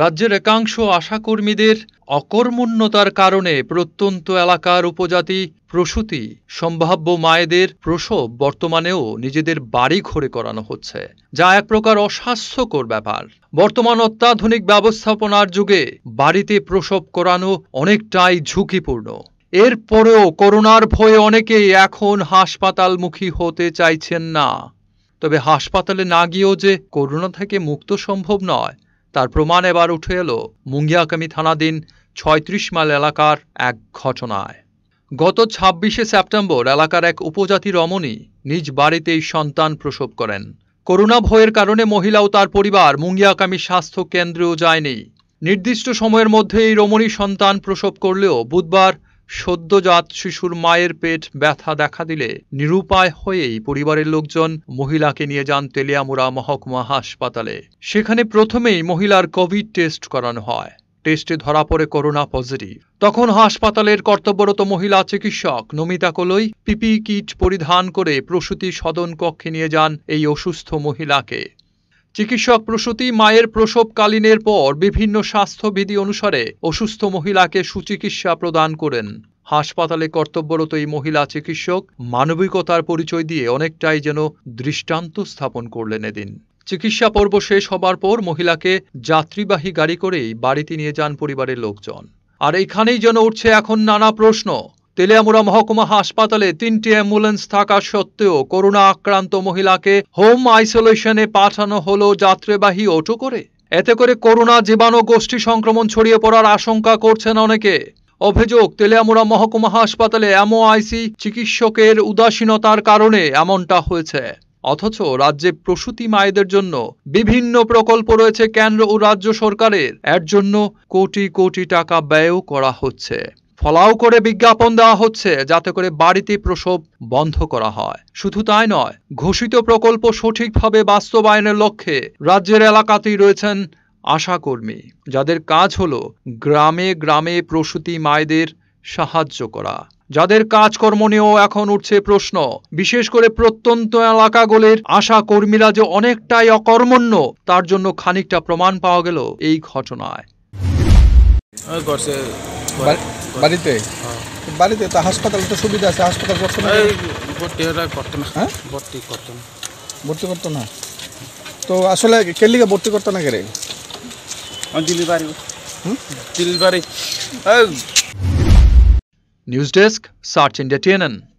রাজ্যের একাংশ আশাকর্মীদের অকর্মণ্যতার কারণে প্রত্যন্ত এলাকার উপজাতি প্রসূতি সম্ভাব্য মায়েদের প্রসব বর্তমানেও নিজেদের বাড়ি ঘরে করানো হচ্ছে যা এক প্রকার অস্বাস্থ্যকর ব্যাপার বর্তমান অত্যাধুনিক ব্যবস্থাপনার যুগে বাড়িতে প্রসব করানো অনেকটাই ঝুঁকিপূর্ণ এরপরেও করোনার ভয়ে অনেকেই এখন হাসপাতালমুখী হতে চাইছেন না তবে হাসপাতালে না গিয়েও যে করোনা থেকে মুক্ত সম্ভব নয় তার প্রমাণ এবার উঠে এলো মুঙ্গিয়াকামি থানাধীন ছয়ত্রিশ মাইল এলাকার এক ঘটনায় গত ছাব্বিশে সেপ্টেম্বর এলাকার এক উপজাতি রমণী নিজ বাড়িতেই সন্তান প্রসব করেন করোনা ভয়ের কারণে মহিলা ও তার পরিবার মুঙ্গিয়াকামি স্বাস্থ্য কেন্দ্রেও যায়নি নির্দিষ্ট সময়ের মধ্যে এই রমণী সন্তান প্রসব করলেও বুধবার সদ্যজাত শিশুর মায়ের পেট ব্যথা দেখা দিলে নিরুপায় হয়েই পরিবারের লোকজন মহিলাকে নিয়ে যান তেলিয়ামুড়া মহকুমা হাসপাতালে সেখানে প্রথমেই মহিলার কোভিড টেস্ট করানো হয় টেস্টে ধরা পড়ে করোনা পজিটিভ তখন হাসপাতালের কর্তব্যরত মহিলা চিকিৎসক নমিতা কলই পিপি কিট পরিধান করে প্রসূতি সদন কক্ষে নিয়ে যান এই অসুস্থ মহিলাকে চিকিৎসক প্রসূতি মায়ের প্রসবকালীনের পর বিভিন্ন স্বাস্থ্যবিধি অনুসারে অসুস্থ মহিলাকে সুচিকিৎসা প্রদান করেন হাসপাতালে কর্তব্যরত এই মহিলা চিকিৎসক মানবিকতার পরিচয় দিয়ে অনেকটাই যেন দৃষ্টান্ত স্থাপন করলেন এদিন চিকিৎসা পর্ব শেষ হবার পর মহিলাকে যাত্রীবাহী গাড়ি করেই বাড়িতে নিয়ে যান পরিবারের লোকজন আর এখানেই যেন উঠছে এখন নানা প্রশ্ন তেলিয়ামুড়া মহকুমা হাসপাতালে তিনটি অ্যাম্বুলেন্স থাকা সত্ত্বেও করোনা আক্রান্ত মহিলাকে হোম আইসোলেশনে পাঠানো হলো যাত্রীবাহী অটো করে এতে করে করোনা জীবাণু গোষ্ঠী সংক্রমণ ছড়িয়ে পড়ার আশঙ্কা করছেন অনেকে অভিযোগ তেলিয়ামুড়া মহকুমা হাসপাতালে এমওআইসি চিকিৎসকের উদাসীনতার কারণে এমনটা হয়েছে অথচ রাজ্যে প্রসূতি মায়েদের জন্য বিভিন্ন প্রকল্প রয়েছে কেন্দ্র ও রাজ্য সরকারের এর জন্য কোটি কোটি টাকা ব্যয়ও করা হচ্ছে ফলাও করে বিজ্ঞাপন দেওয়া হচ্ছে যাতে করে বাড়িতে প্রসব বন্ধ করা হয় শুধু তাই নয় ঘোষিত প্রকল্প সঠিকভাবে বাস্তবায়নের লক্ষ্যে রাজ্যের এলাকাতেই রয়েছেন আশাকর্মী যাদের কাজ হল গ্রামে গ্রামে প্রসূতি মায়েদের সাহায্য করা যাদের কাজকর্ম নিয়েও এখন উঠছে প্রশ্ন বিশেষ করে প্রত্যন্ত এলাকাগুলির আশা কর্মীরা যে অনেকটাই অকর্মণ্য তার জন্য খানিকটা প্রমাণ পাওয়া গেল এই ঘটনায় বাড়িতে হ্যাঁ। বাড়িতে তো হাসপাতাল তো সুবিধা আছে হাসপাতাল করতো না ভর্তি করতো না হ্যাঁ ভর্তি করতো না ভর্তি করতো না তো আসলে কেলিকে ভর্তি করতো না কেরে দিল্লি বাড়ি দিল্লি বাড়ি news desk search India TNN